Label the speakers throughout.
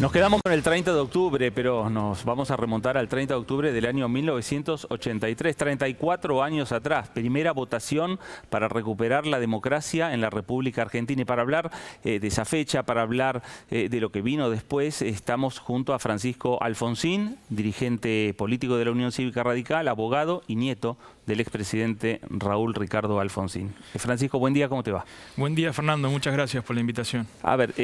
Speaker 1: Nos quedamos con el 30 de octubre, pero nos vamos a remontar al 30 de octubre del año 1983, 34 años atrás, primera votación para recuperar la democracia en la República Argentina. Y para hablar eh, de esa fecha, para hablar eh, de lo que vino después, estamos junto a Francisco Alfonsín, dirigente político de la Unión Cívica Radical, abogado y nieto del expresidente Raúl Ricardo Alfonsín. Eh, Francisco, buen día, ¿cómo te va?
Speaker 2: Buen día, Fernando, muchas gracias por la invitación.
Speaker 1: A ver,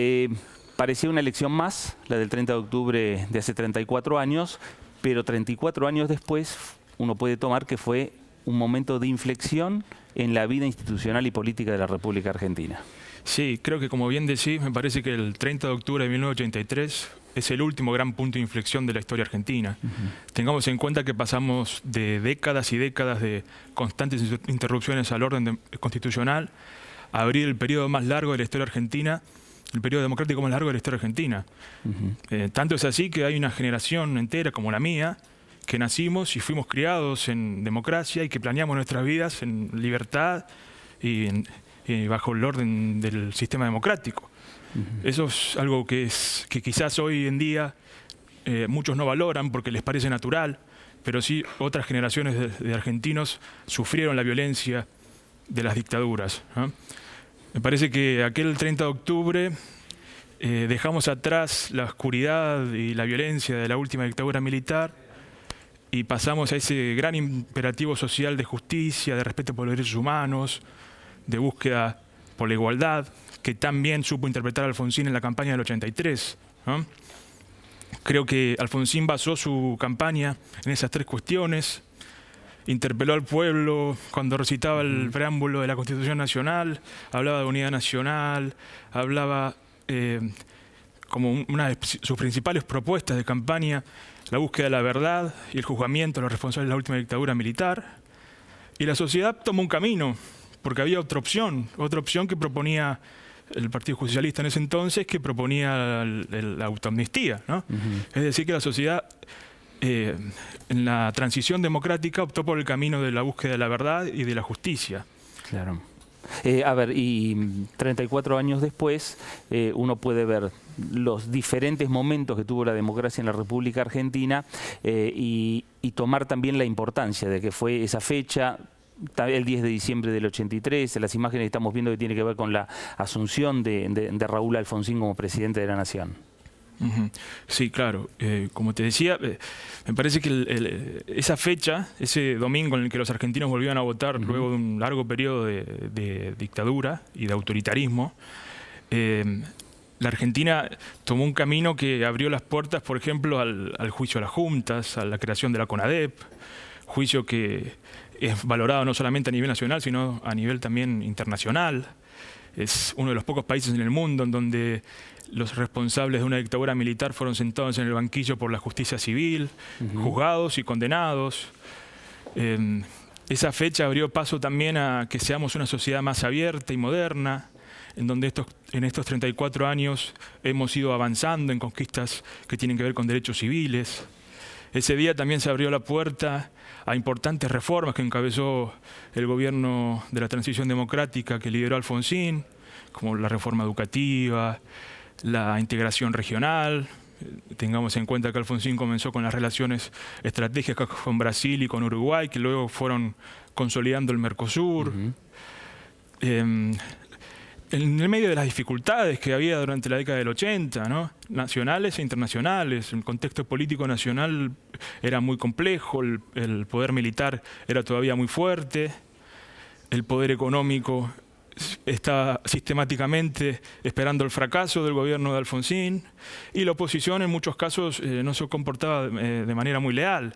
Speaker 1: Parecía una elección más, la del 30 de octubre de hace 34 años, pero 34 años después uno puede tomar que fue un momento de inflexión en la vida institucional y política de la República Argentina.
Speaker 2: Sí, creo que como bien decís, me parece que el 30 de octubre de 1983 es el último gran punto de inflexión de la historia argentina. Tengamos en cuenta que pasamos de décadas y décadas de constantes interrupciones al orden constitucional a abrir el periodo más largo de la historia argentina el periodo democrático más largo de la historia argentina. Eh, tanto es así que hay una generación entera como la mía que nacimos y fuimos criados en democracia y que planeamos nuestras vidas en libertad y, bajo el orden del sistema democrático. Eso es algo que, es, que quizás hoy en día eh, muchos no valoran porque les parece natural, pero sí otras generaciones de, argentinos sufrieron la violencia de las dictaduras. Me parece que aquel 30 de octubre eh, dejamos atrás la oscuridad y la violencia de la última dictadura militar y pasamos a ese gran imperativo social de justicia, de respeto por los derechos humanos, de búsqueda por la igualdad, que también supo interpretar Alfonsín en la campaña del 83. Creo que Alfonsín basó su campaña en esas tres cuestiones, interpeló al pueblo cuando recitaba el preámbulo de la Constitución Nacional, hablaba de unidad nacional, hablaba eh, como una de sus principales propuestas de campaña, la búsqueda de la verdad y el juzgamiento de los responsables de la última dictadura militar. Y la sociedad tomó un camino, porque había otra opción, otra opción que proponía el Partido Justicialista en ese entonces, que proponía la, la, Es decir, que la sociedad eh, en la transición democrática optó por el camino de la búsqueda de la verdad y de la justicia. Claro. Eh, a
Speaker 1: ver, y 34 años después eh, uno puede ver los diferentes momentos que tuvo la democracia en la República Argentina y, tomar también la importancia de que fue esa fecha el 10 de diciembre del 83, las imágenes que estamos viendo que tiene que ver con la asunción de Raúl Alfonsín como presidente de la Nación.
Speaker 2: Sí, claro. Eh, como te decía, eh, me parece que eh, esa fecha, ese domingo en el que los argentinos volvieron a votar luego de un largo periodo de, dictadura y de autoritarismo, em, la Argentina tomó un camino que abrió las puertas, por ejemplo, al, al juicio a las juntas, a la creación de la CONADEP, juicio que es valorado no solamente a nivel nacional, sino a nivel también internacional. Es uno de los pocos países en el mundo en donde los responsables de una dictadura militar fueron sentados en el banquillo por la justicia civil, juzgados y condenados. Em, esa fecha abrió paso también a que seamos una sociedad más abierta y moderna, en donde estos, en estos 34 años hemos ido avanzando en conquistas que tienen que ver con derechos civiles. Ese día también se abrió la puerta a importantes reformas que encabezó el gobierno de la transición democrática que lideró Alfonsín, como la reforma educativa, la integración regional. Eh, tengamos en cuenta que Alfonsín comenzó con las relaciones estratégicas con Brasil y con Uruguay, que luego fueron consolidando el Mercosur. Em, en el medio de las dificultades que había durante la década del 80, nacionales e internacionales, el contexto político nacional era muy complejo, el, el poder militar era todavía muy fuerte, el poder económico está sistemáticamente esperando el fracaso del gobierno de Alfonsín y la oposición en muchos casos eh, no se comportaba eh, de, manera muy leal.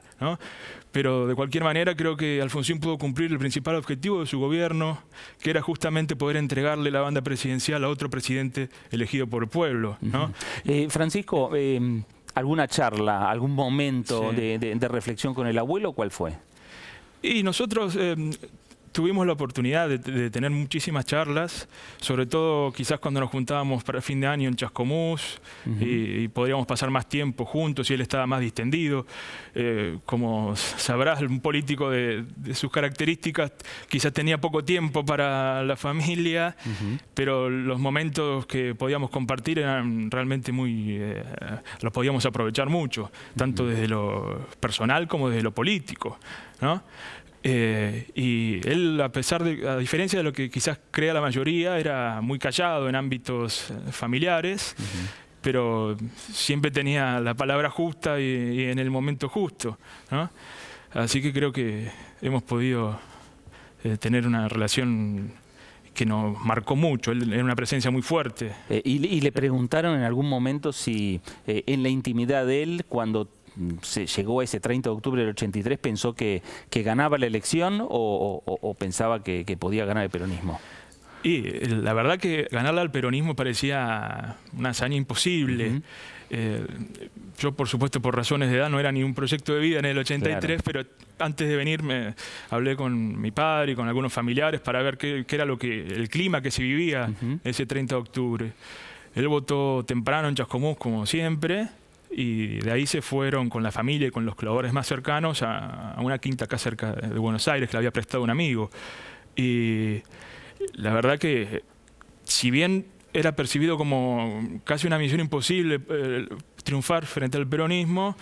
Speaker 2: Pero de cualquier manera creo que Alfonsín pudo cumplir el principal objetivo de su gobierno, que era justamente poder entregarle la banda presidencial a otro presidente elegido por el pueblo. ¿no? Eh, Francisco,
Speaker 1: em, ¿alguna charla, algún momento de, reflexión con el abuelo? ¿Cuál fue?
Speaker 2: Y nosotros em, tuvimos la oportunidad de, tener muchísimas charlas, sobre todo quizás cuando nos juntábamos para el fin de año en Chascomús y, podríamos pasar más tiempo juntos y él estaba más distendido. Eh, como sabrás, un político de, sus características quizás tenía poco tiempo para la familia, pero los momentos que podíamos compartir eran realmente muy... Eh, los podíamos aprovechar mucho, tanto desde lo personal como desde lo político. ¿no? Eh, y él, a pesar de, a diferencia de lo que quizás crea la mayoría, era muy callado en ámbitos eh, familiares, pero siempre tenía la palabra justa y, en el momento justo. Así que creo que hemos podido eh, tener una relación que nos marcó mucho, era una presencia muy fuerte. y, le preguntaron en algún momento si
Speaker 1: en la intimidad de él, cuando se llegó a ese 30 de octubre del 83 pensó que, ganaba la elección o, pensaba que, podía ganar el peronismo?
Speaker 2: Y eh, la verdad que ganarla al peronismo parecía una hazaña imposible. Eh, yo, por supuesto, por razones de edad, no era ni un proyecto de vida en el 83, pero antes de venir hablé con mi padre y con algunos familiares para ver qué, era lo que el clima que se vivía ese 30 de octubre. Él votó temprano en Chascomús, como siempre, y de ahí se fueron con la familia y con los colaboradores más cercanos a, una quinta acá cerca de Buenos Aires que le había prestado un amigo. Y la verdad que si bien era percibido como casi una misión imposible eh, triunfar frente al peronismo,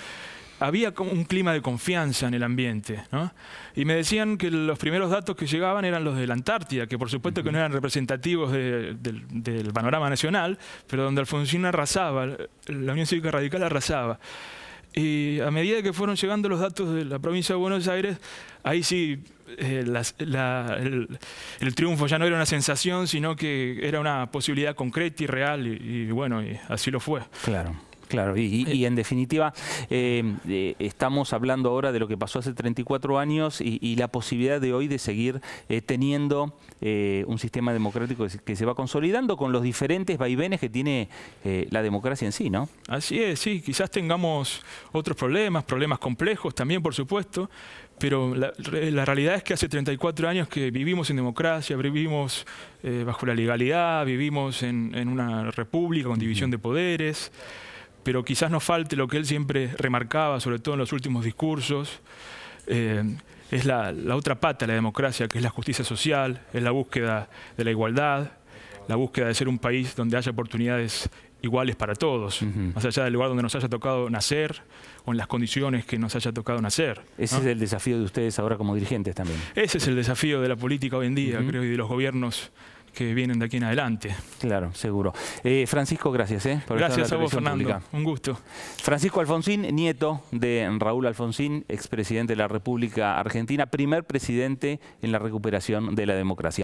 Speaker 2: había un clima de confianza en el ambiente. ¿no? Y me decían que los primeros datos que llegaban eran los de la Antártida, que por supuesto que no eran representativos del panorama nacional, pero donde Alfonsín arrasaba, la Unión Cívica Radical arrasaba. Y a medida que fueron llegando los datos de la provincia de Buenos Aires, ahí sí eh, el, triunfo ya no era una sensación, sino que era una posibilidad concreta y real, y, bueno, así lo fue. Claro.
Speaker 1: Claro, eh. y, en definitiva, eh, eh, estamos hablando ahora de lo que pasó hace 34 años y, la posibilidad de hoy de seguir teniendo un sistema democrático que se va consolidando con los diferentes vaivenes que tiene la democracia en sí, ¿no?
Speaker 2: Así es, sí, quizás tengamos otros problemas, problemas complejos también, por supuesto, pero la, realidad es que hace 34 años que vivimos en democracia, vivimos bajo la legalidad, vivimos en, una república con división de poderes pero quizás nos falte lo que él siempre remarcaba, sobre todo en los últimos discursos, eh, es la, otra pata de la democracia, que es la justicia social, es la búsqueda de la igualdad, la búsqueda de ser un país donde haya oportunidades iguales para todos, más allá del lugar donde nos haya tocado nacer o en las condiciones que nos haya tocado nacer. Ese es el desafío de
Speaker 1: ustedes ahora como dirigentes también.
Speaker 2: Ese es el desafío de la política hoy en día, creo, y de los gobiernos que vienen de aquí en adelante.
Speaker 1: Claro, seguro. Eh, Francisco, gracias. Eh, por gracias a vos, Fernando. Un gusto. Francisco Alfonsín, nieto de Raúl Alfonsín, expresidente de la República Argentina, primer presidente en la recuperación de la democracia.